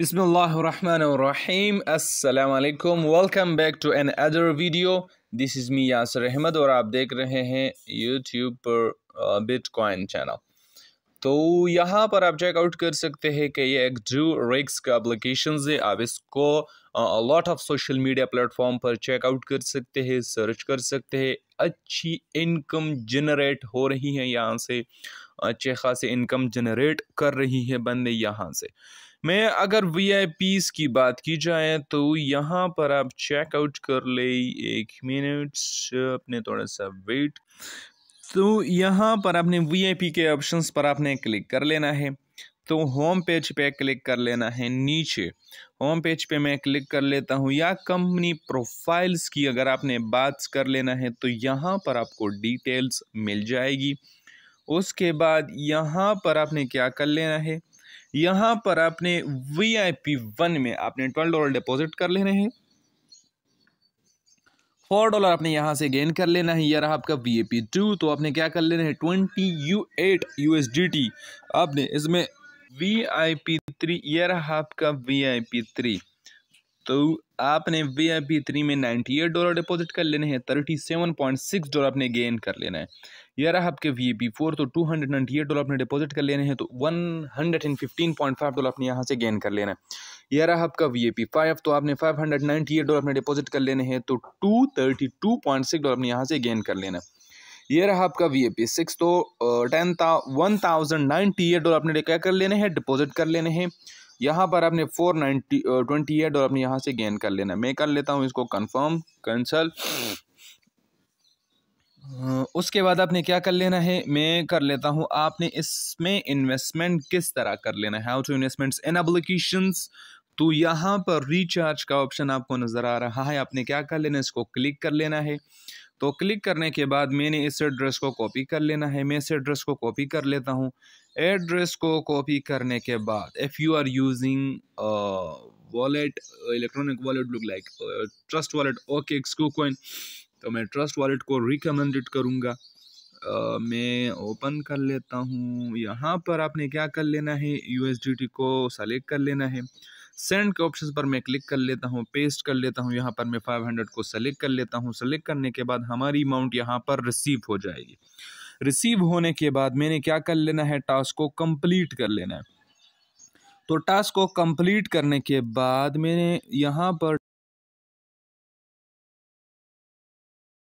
बिसमीम अल्लाम welcome back to another video this is me Yasir Ahmad और आप देख रहे हैं यूट्यूब पर बिटकॉइन uh, चैनल तो यहाँ पर आप चेकआउट कर सकते हैं कि ये एक जू रिक्स का एप्लीकेशन है आप इसको lot of social media platform पर चेकआउट कर सकते हैं सर्च कर सकते हैं अच्छी इनकम जनरेट हो रही है यहाँ से अच्छे खासे इनकम जनरेट कर रही है बंदे यहाँ से में अगर वी की बात की जाए तो यहाँ पर आप चेकआउट कर ले एक मिनट अपने थोड़ा सा वेट तो यहाँ पर आपने वी के ऑप्शंस पर आपने क्लिक कर लेना है तो होम पेज पे क्लिक कर लेना है नीचे होम पेज पे मैं क्लिक कर लेता हूँ या कंपनी प्रोफाइल्स की अगर आपने बात कर लेना है तो यहाँ पर आपको डिटेल्स मिल जाएगी उसके बाद यहाँ पर आपने क्या कर लेना है यहाँ पर आपने वी आई पी वन में आपने ट्वेल्व डॉलर डिपॉजिट कर लेने हैं फोर डॉलर आपने यहाँ से गेन कर लेना है यह रहा आपका वी ए पी टू तो आपने क्या कर लेना है twenty U eight U S D T आपने इसमें वी आई पी थ्री यह रहा आपका वी आई पी थ्री तो आपने वी आई पी थ्री में नाइन्टी एट डॉलर डिपॉजिट कर लेने हैं thirty seven point six dollar आपने गेन कर लेना है यह रहा आपके वी आई पी फोर तो two hundred ninety eight dollar आपने डिपॉजिट कर लेने हैं तो one hundred and fifteen point five dollar आपने यहाँ से गेन कर लेना है यह रहा आपका वी आई पी फाइव तो आपने five hundred ninety eight dollar आपने डिपॉजिट कर लेने हैं तो two thirty two point six dollar आपने यहाँ से गेन कर लेना है ये रहा आपका वी ए पी सिक्स तो टेन था one thousand ninety eight dollar आपने क्या कर लेने हैं डिपॉजिट तो तो, कर लेने हैं यहाँ पर आपने फोर नाइन्टी ट्वेंटी एट और अपने यहाँ से गेन कर लेना मैं कर लेता हूँ इसको कंफर्म कैंसल उसके बाद आपने क्या कर लेना है मैं कर लेता हूँ आपने इसमें इन्वेस्टमेंट किस तरह कर लेना है how to investments in applications तो यहाँ पर रिचार्ज का ऑप्शन आपको नज़र आ रहा है आपने क्या कर लेना है इसको क्लिक कर लेना है तो क्लिक करने के बाद मैंने इस एड्रेस को कॉपी कर लेना है मैं इस एड्रेस को कॉपी कर लेता हूँ एड्रेस को कॉपी करने के बाद if you are using wallet electronic wallet look like trust wallet okay एक्सक्यू कॉइन तो मैं ट्रस्ट वॉलेट को रिकमेंडेड करूँगा uh, मैं ओपन कर लेता हूँ यहाँ पर आपने क्या कर लेना है यू को सेलेक्ट कर लेना है सेंड के ऑप्शन पर मैं क्लिक कर लेता हूँ पेस्ट कर लेता हूँ यहाँ पर मैं हंड्रेड को सेलेक्ट कर लेता हूँ सेलेक्ट करने के बाद हमारी अमाउंट यहाँ पर रिसीव हो जाएगी रिसीव होने के बाद मैंने क्या कर लेना है टास्क को कंप्लीट कर लेना है तो टास्क को कंप्लीट करने के बाद मैंने यहाँ पर